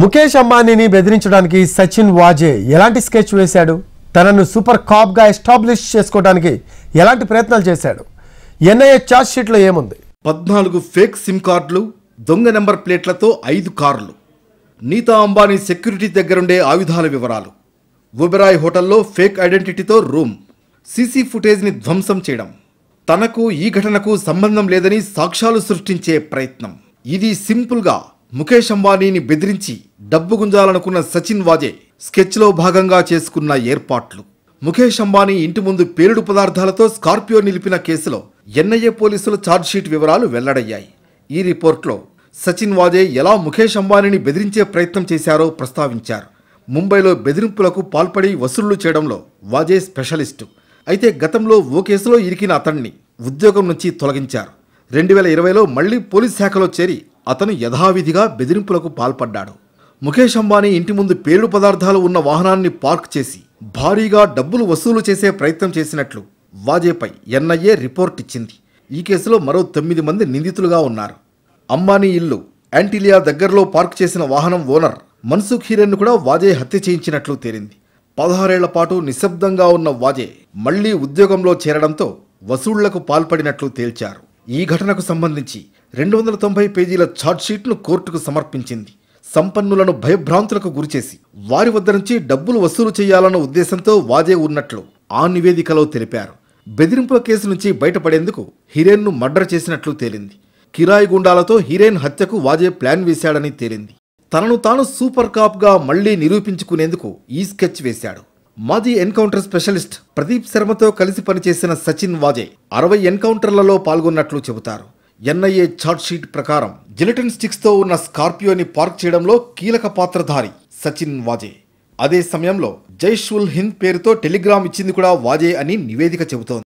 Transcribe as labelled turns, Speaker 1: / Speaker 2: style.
Speaker 1: ముఖేష్ అంబానీని బెదిరించడానికి సచిన్ వాజే ఎలాంటి స్కెచ్ వేశాడు తనను సూపర్ కాప్గా ఎస్టాబ్లిష్ చేసుకోవడానికి ఎలాంటి ప్రయత్నాలు చేశాడు ఎన్ఐఏ ఛార్జ్ షీట్లో ఏముంది పద్నాలుగు ఫేక్ సిమ్ కార్డులు దొంగ నెంబర్ ప్లేట్లతో ఐదు కార్లు
Speaker 2: నీతా అంబానీ సెక్యూరిటీ దగ్గరుండే ఆయుధాల వివరాలు ఉబెరాయ్ హోటల్లో ఫేక్ ఐడెంటిటీతో రూమ్ సీసీ ఫుటేజ్ని ధ్వంసం చేయడం తనకు ఈ ఘటనకు సంబంధం లేదని సాక్ష్యాలు సృష్టించే ప్రయత్నం ఇది సింపుల్గా ముఖేష్ అంబానీని బెదిరించి డబ్బు గుంజాలనుకున్న సచిన్ వాజే స్కెచ్లో భాగంగా చేసుకున్న ఏర్పాట్లు ముఖేష్ అంబానీ ఇంటి ముందు పేలుడు పదార్థాలతో స్కార్పియో నిలిపిన కేసులో ఎన్ఐఏ పోలీసుల ఛార్జ్షీట్ వివరాలు వెల్లడయ్యాయి ఈ రిపోర్ట్లో సచిన్ వాజే ఎలా ముఖేష్ అంబానీని బెదిరించే ప్రయత్నం చేశారో ప్రస్తావించారు ముంబైలో బెదిరింపులకు పాల్పడి వసూళ్లు చేయడంలో వాజే స్పెషలిస్టు అయితే గతంలో ఓ కేసులో ఇరికిన అతన్ని ఉద్యోగం నుంచి తొలగించారు రెండు వేల ఇరవైలో మళ్లీ పోలీస్ శాఖలో చేరి అతను యథావిధిగా బెదిరింపులకు పాల్పడ్డాడు ముఖేష్ అంబానీ ఇంటి ముందు పేలుడు పదార్థాలు ఉన్న వాహనాన్ని పార్క్ చేసి భారీగా డబ్బులు వసూలు చేసే ప్రయత్నం చేసినట్లు వాజేపై ఎన్ఐఏ రిపోర్ట్ ఇచ్చింది ఈ కేసులో మరో తొమ్మిది మంది నిందితులుగా ఉన్నారు అంబానీ ఇల్లు యాంటీలియా దగ్గరలో పార్క్ చేసిన వాహనం ఓనర్ మన్సుఖ్ హీరెన్ను కూడా వాజే హత్య చేయించినట్లు తేలింది పదహారేళ్ల పాటు నిశ్శబ్దంగా ఉన్న వాజే మళ్లీ ఉద్యోగంలో చేరడంతో వసూళ్లకు పాల్పడినట్లు తేల్చారు ఈ ఘటనకు సంబంధించి రెండు వందల తొంభై పేజీల ఛార్జ్షీట్ను కోర్టుకు సమర్పించింది సంపన్నులను భయభ్రాంతులకు గురిచేసి వారి వద్ద నుంచి డబ్బులు వసూలు చేయాలన్న ఉద్దేశంతో వాదే ఉన్నట్లు ఆ నివేదికలో తెలిపారు బెదిరింపుల కేసు నుంచి బయటపడేందుకు హిరేన్ను మర్డర్ చేసినట్లు తేలింది కిరాయి గుండాలతో హిరేన్ హత్యకు వాజే ప్లాన్ వేశాడని తేలింది తనను తాను సూపర్ కాప్గా మళ్లీ నిరూపించుకునేందుకు ఈ స్కెచ్ వేశాడు మాజీ ఎన్కౌంటర్ స్పెషలిస్ట్ ప్రదీప్ శర్మతో కలిసి పనిచేసిన సచిన్ వాజే అరవై ఎన్కౌంటర్లలో పాల్గొన్నట్లు చెబుతారు ఎన్ఐఏ చార్ట్షీట్ ప్రకారం జిలటిన్ స్టిక్స్తో ఉన్న స్కార్పియోని పార్క్ చేయడంలో కీలక పాత్రధారి సచిన్ వాజే అదే సమయంలో జైష్ ఉల్ హింద్ పేరుతో టెలిగ్రామ్ ఇచ్చింది కూడా వాజే అని నివేదిక చెబుతోంది